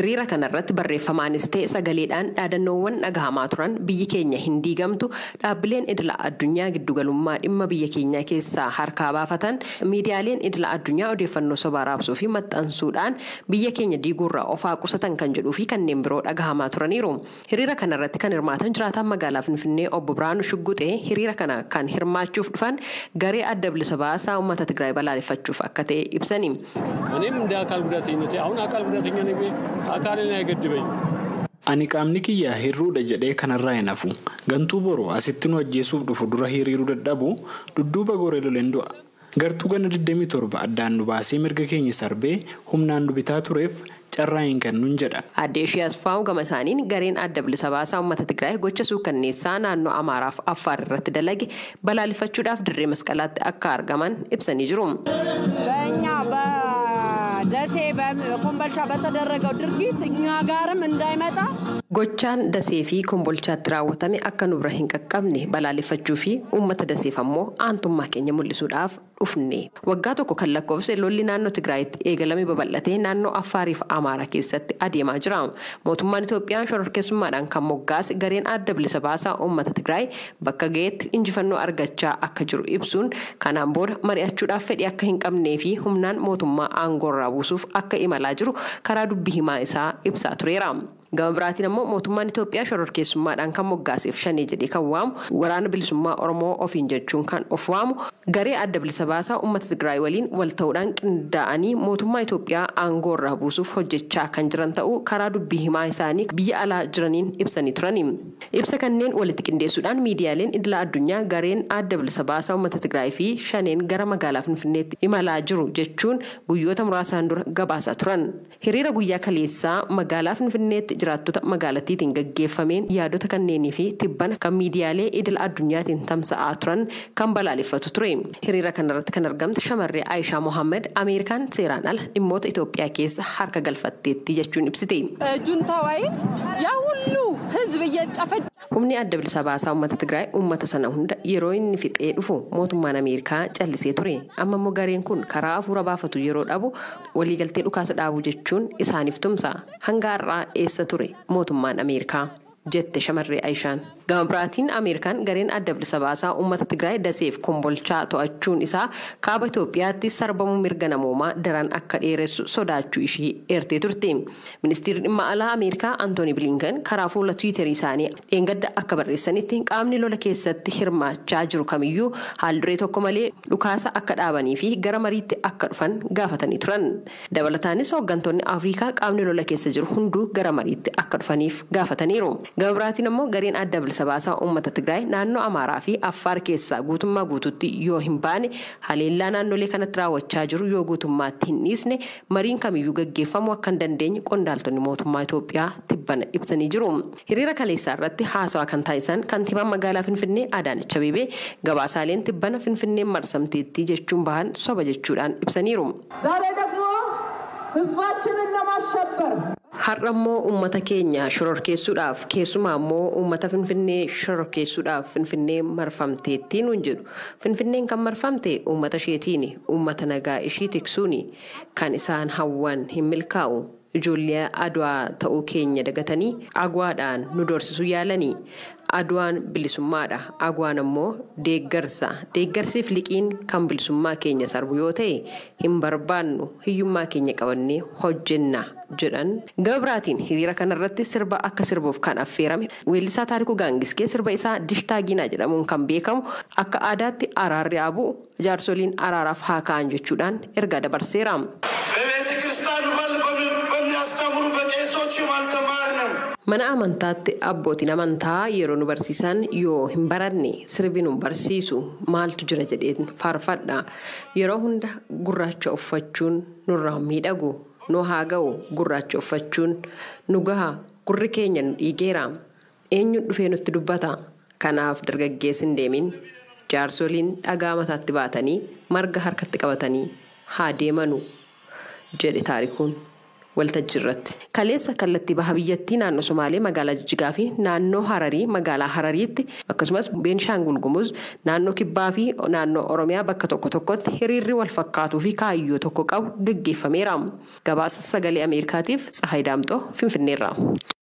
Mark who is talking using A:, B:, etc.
A: Hiriira kanarratti barreeffamaanis ta'e sagaleedhaan dhaadannoowwan dhagahamaa turan biyyi keenya hin diigamtu dhaabbileen idila addunyaa giddugalummaa dhimma biyya keenyaa keessaa harkaa baafatan miidiyaaleen idila addunyaa odeeffannoo sobaa raabsuu fi maxxansuudhaan biyya keenya diiguurraa ofaa qusatan kan jedhuu fi kanneen biroo dhagahamaa turaniiru. Hiriira kanarratti kan hirmaatan jiraataan magaalaa Finfinnee obbo Biraanuu Shugguxee hiriira kana kan hirmaachuuf dhufan garee adda bilisa baasaa uummata Tigraay balaaleffachuuf akka ta'e ibsani. Ani qaamni kiyyaa hirruudha jedhee kanarraa hin hafu. Gantuu boroo asitti nu ajjeesuuf dhufu dura hiriiru dadhabu dudduuba goree loleen du'a. Gartuu gana 27 addaan nu baasee mirga keenya sarbee humnaan nu bitaa tureef carraa hin kennuun jedha. Aadde ishee asfaawu gama isaaniin gareen adda bilisa baasaa uummata Tigraay gocha suukanneessaa naannoo Amaaraaf Affaar irratti dalage balaalifachuudhaaf dirree masqalaatti akka argaman ibsanii jiru. ደሴ ኮምቦልቻ በተደረገው ድርጊት እኛ ጋርም እንዳይመጣ ጎቻን ደሴ ፊ ኮምቦልቻatti raawwatame akka nurra hin qaqqabne balaaleffachuu fi uummata daseef ammoo aantummaa keenya mul'isuudhaaf dhufne waggaa tokko kan lakkoofse lolli naannoo tigraayitti eegalame babal'atee naannoo affaariif amaara keessatti adeemaa jira mootummaan itoophiyaa shororkeessummaadhaan kan moggaas gareen adda bilisa baasaa uummata tigraay bakka ga'eetti injifannoo argachaa akka jiru ibsuun kanaan booda mari'achuudhaaf fedhe akka hin qabnee fi humnaan mootummaa aangoorraa buusuuf akka imalaa jiru karaa dubbii himaa isaa ibsaa tureera. Gama biraatiin ammoo mootummaan Itoophiyaa shororkeessummaadhaan kan moggaaseef shanee jedhee kan waamu waraana bilisummaa Oromoo ofiin jechuun kan of waamu garee adda bilisa baasaa uummata Tigraay waliin wal ta'uudhaan qindaa'anii mootummaa Itoophiyaa aangoo buusuuf hojjechaa kan jiran ta'uu karaa dubbii himaa isaanii biyya alaa jiraniin ibsanii turani. Ibsa kanneen walitti qindeessuudhaan miidiyaaleen Idilaa addunyaa gareen adda bilisa baasaa uummata Tigraay fi shaneen gara magaalaa Finfinneetti imalaa jiru jechuun guyyoota muraasaan dura gabaasaa turan. jiraattota magaalattiitiin gaggeeffameen yaadota kanneenii fi tibbana kan miidiyaalee idil addunyaatiin tamsa'aa turan kan balaaleffatu ture. Hiriira kanarratti kan argamte shamarree ayishaa Mohaammed Ameerikaan seeraan ala dhimmoota Itoophiyaa keessa harka galfatteetti jechuun ibsite. Eh, Humni adda bilisa baasaa uummata Tigraay uummata sana hunda yeroo inni fixee dhufu mootummaan Ameerikaa callisee ture. Amma immoo gareen kun karaa hafuura baafatu yeroo dhabu waliigaltee dhukaasa dhaabuu jechuun isaaniif tumsa. Hanga eessa ture mootummaan Ameerikaa? jette shamarree Aishaan. biraatiin Ameerikaan gareen adda bilisa baasaa uummata Tigraay daseef kombolchaa to'achuun isaa kaaba Itoophiyaatti sarbamu mirga namoomaa daran akka dheeressu sodaachuu ishee eertee turte. Ministeerri dhimma alaa Ameerikaa Antooni Bilinkan karaa fuula twitter isaanii dheengadda akka barreessanitti qaamni lola keessatti hirmaachaa jiru kamiyyuu haalduree tokko malee dhukaasa akka dhaabanii fi gara mariitti akka dhufan gaafatanii turan. Dabalataanis hooggantoonni afriikaa qaamni lola keessa jiru hunduu gara mariitti akka dhufaniif gaafataniiru. biraatiin ammoo gariin adda bilisa baasaa uummata Tigraay naannoo Amaaraa fi Affaar keessaa guutummaa guutuutti yoo hin baane haleellaa naannolee kanatti raawwachaa jiru yoo guutummaatti hin dhiisne mariin kamiyyuu gaggeeffamu akkan dandeenye qondaaltonni mootummaa Itoophiyaa tibbana ibsanii jiru. Hiriira kaleessaa irratti haasawaa kan taasisan kantiibaan magaalaa Finfinnee Adaanech gabaasaaleen tibbana Finfinneen marsamteettii jechuun bahan soba jechuudhaan ibsaniiru. Har'a immoo uummata keenya shororkeessuudhaaf keessumaa ammoo uummata Finfinnee shororkeessuudhaaf Finfinnee marfamteettiin nuun jedhu. Finfinneen kan marfamte uummata isheetiin Uummata nagaa ishii tiksuuni kan isaan hawwan hin milkaa'u. Ijoollee aduwaa ta'uu keenya dagatanii agwaadhaan nu doorsisuu yaalanii aduwaan bilisummaadha. Agwaan ammoo deeggarsa. Deeggarsiif liqiin kan bilisummaa keenya sarbu yoo ta'e hin barbaannu hiyyummaa keenya qabannee hojjenna. jedhan biraatiin hiriira kanarratti sirba akka sirbuuf kan affeerame weellisaa taariku gaangiskee sirba isaa dishitaagiinaa jedhamuun kan beekamu akka aadaatti araarri abuu jaarsoliin araaraaf haa ka'an jechuudhaan erga dabarseera. mana amantaatti abbootiin amantaa yeroo nu barsiisan yoo hin baranne sirbi nu barsiisu maaltu jira jedheen faarfadha yeroo hunda gurraacha uffachuun nurraa miidhagu. nu haa ga'u gurraacha uffachuun nu gaha gurri keenya nu dhiigeera eenyuun dhufee nutti dubbata kanaaf dargaggeessin deemin jaarsoliin dhagaa mataatti baatanii marga harkatti qabatanii haa deemanu jedhe taarikuun. irratti Kaleessa kallattii baha biyyattii naannoo Somaalee magaalaa Jijjigaa fi naannoo Hararii magaalaa Harariitti akkasumas beenshaan gulgumus naannoo Kibbaa fi naannoo Oromiyaa bakka tokko tokkotti hiriirri walfakkaatuu fi kaayyoo tokko qabu gaggeeffameera. Gabaasa sagalee Ameerikaatiif Tsahaay Daamxoo